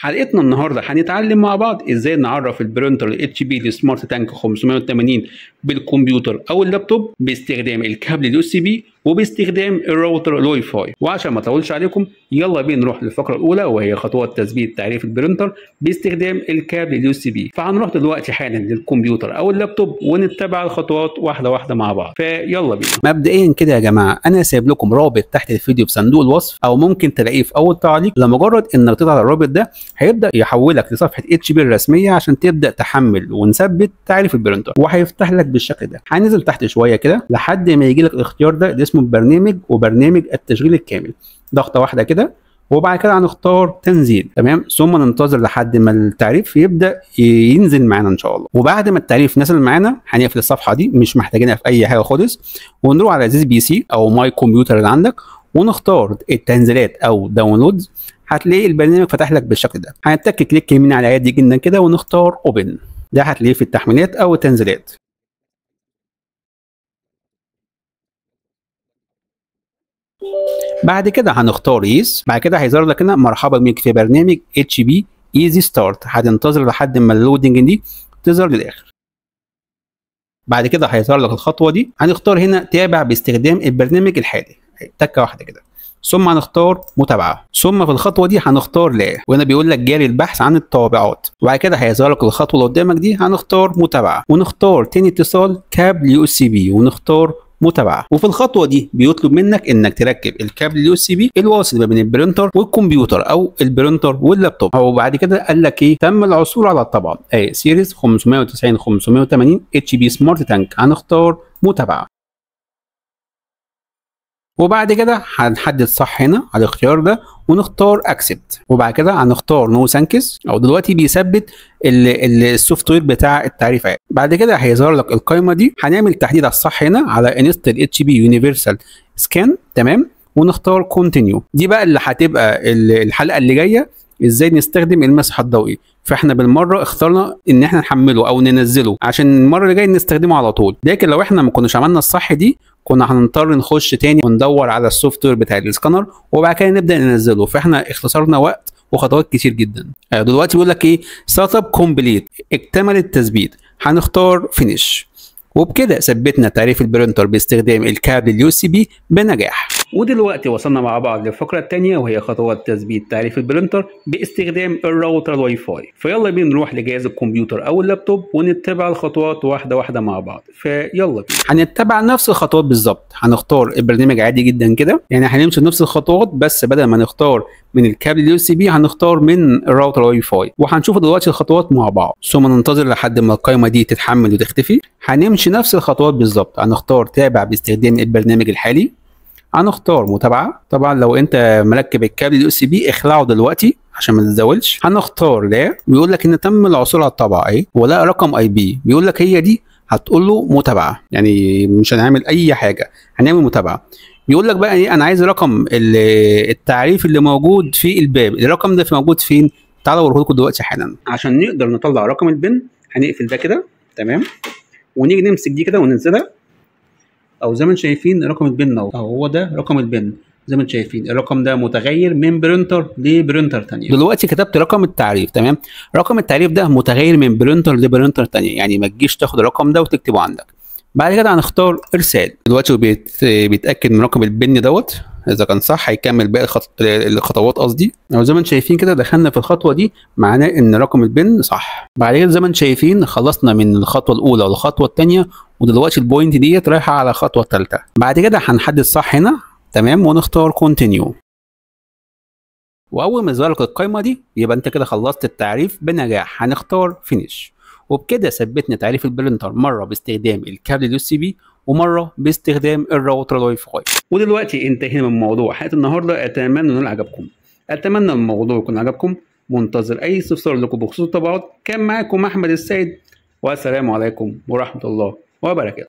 حلقتنا النهارده هنتعلم مع بعض ازاي نعرف البرينتر اتش بي السمارت تانك 580 بالكمبيوتر او اللابتوب باستخدام الكابل اليو سي بي وباستخدام الراوتر الواي فاي وعشان ما اطولش عليكم يلا بينا نروح للفقره الاولى وهي خطوات تثبيت تعريف البرينتر باستخدام الكابل اليو سي بي فهنروح دلوقتي حالا للكمبيوتر او اللابتوب ونتبع الخطوات واحده واحده مع بعض فيلا بينا مبدئيا كده يا جماعه انا سايب لكم رابط تحت الفيديو في صندوق الوصف او ممكن تلاقيه في اول تعليق لمجرد انك تضغط على الرابط ده هيبدا يحولك لصفحه اتش بي الرسميه عشان تبدا تحمل ونثبت تعريف البرينتر وهيفتح لك بالشكل ده هننزل تحت شويه كده لحد ما يجي لك الاختيار ده اسمه اسمه برنامج وبرنامج التشغيل الكامل ضغطه واحده كده وبعد كده هنختار تنزيل تمام ثم ننتظر لحد ما التعريف يبدا ينزل معانا ان شاء الله وبعد ما التعريف نزل معانا هنقفل الصفحه دي مش محتاجينها في اي حاجه خالص ونروح على زيز بي سي او ماي كمبيوتر اللي عندك ونختار التنزيلات او داونلودز هتلاقي البرنامج فتح لك بالشكل ده هنتك كليك يمين على عادي جدا كده ونختار اوبن ده هتلاقيه في التحميلات او التنزيلات بعد كده هنختار يس بعد كده هيظهر لك هنا مرحبا بيك في برنامج اتش بي ايزي ستارت هتنتظر لحد ما اللودنج دي تظهر للاخر بعد كده هيظهر لك الخطوه دي هنختار هنا تابع باستخدام البرنامج الحالي تكه واحده كده ثم هنختار متابعه ثم في الخطوه دي هنختار لا وهنا بيقول لك جاري البحث عن الطابعات وبعد كده هيظهر لك الخطوه اللي قدامك دي هنختار متابعه ونختار تاني اتصال كابل يو سي بي ونختار متابعه وفي الخطوه دي بيطلب منك انك تركب الكابل اليو سي بي الواصل ما بين البرينتر والكمبيوتر او البرينتر واللابتوب هو بعد كده قال لك ايه تم العثور على الطبعه اي سيريز 590 580 اتش بي سمارت تانك هنختار متابعه وبعد كده هنحدد صح هنا على الاختيار ده ونختار اكسبت وبعد كده هنختار نو سانكس او دلوقتي بيثبت السوفت وير بتاع التعريفات بعد كده هيظهر لك القائمه دي هنعمل تحديد على الصح هنا على انستل اتش بي يونيفرسال سكان تمام ونختار كونتينيو دي بقى اللي هتبقى الحلقه اللي جايه ازاي نستخدم المسح الضوئي فاحنا بالمره اخترنا ان احنا نحمله او ننزله عشان المره اللي جايه نستخدمه على طول لكن لو احنا ما كناش عملنا الصح دي كنا هنضطر نخش تاني وندور على السوفت وير بتاع السكانر وبعد كده نبدا ننزله فاحنا اختصرنا وقت وخطوات كتير جدا آه، دلوقتي بيقول لك ايه ستارت اب كومبليت اكتمل التثبيت هنختار فينيش وبكده ثبتنا تعريف البرينتر باستخدام الكابل اليو سي بي بنجاح ودلوقتي وصلنا مع بعض للفقرة التانية وهي خطوات تثبيت تعريف البرينتر باستخدام الراوتر الواي فاي فيلا بينا نروح لجهاز الكمبيوتر او اللابتوب ونتبع الخطوات واحدة واحدة مع بعض فيلا بينا هنتبع نفس الخطوات بالظبط هنختار البرنامج عادي جدا كده يعني هنمشي نفس الخطوات بس بدل ما نختار من الكابل اليو سي بي هنختار من الراوتر الواي فاي وهنشوف دلوقتي الخطوات مع بعض ثم ننتظر لحد ما القائمة دي تتحمل وتختفي هنمشي نفس الخطوات بالظبط هنختار تابع باستخدام البرنامج الحالي هنختار متابعه طبعا لو انت مركب الكابل اليو اس بي اخلعه دلوقتي عشان ما تتزاولش هنختار لا بيقول لك ان تم العثور على الطبعه ايه ولا رقم اي بي بيقول لك هي دي هتقول له متابعه يعني مش هنعمل اي حاجه هنعمل متابعه بيقول لك بقى ايه انا عايز رقم التعريف اللي موجود في الباب الرقم ده في موجود فين تعالوا اوريه لكم دلوقتي حالا عشان نقدر نطلع رقم البن هنقفل ده كده تمام ونيجي نمسك دي كده وننزلها او زي ما انتم شايفين رقم البن اهو هو ده رقم البن زي ما انتم شايفين الرقم ده متغير من برينتر لبرينتر ثانيه دلوقتي كتبت رقم التعريف تمام رقم التعريف ده متغير من برينتر لبرينتر ثانيه يعني ما تجيش تاخد الرقم ده وتكتبه عندك بعد كده هنختار ارسال دلوقتي بيت... بيتاكد من رقم البن دوت اذا كان صح هيكمل باقي الخط... الخطوات قصدي او زي ما انتم شايفين كده دخلنا في الخطوه دي معناه ان رقم البن صح بعد كده زي ما انتم شايفين خلصنا من الخطوه الاولى والخطوه الثانيه ودلوقتي البوينت ديت رايحه على الخطوه الثالثه بعد كده هنحدد صح هنا تمام ونختار كونتينيو واول ما يظهر لك القايمه دي يبقى انت كده خلصت التعريف بنجاح هنختار فينيش وبكده ثبتنا تعريف البرنتر مره باستخدام الكابل اليو سي بي ومره باستخدام الراوتر الواي فاي ودلوقتي انتهينا من موضوع حلقه النهارده اتمنى انه عجبكم اتمنى الموضوع يكون عجبكم منتظر اي استفسار لكم بخصوص الطبعات كان معاكم احمد السيد والسلام عليكم ورحمه الله må jeg bare rekke det.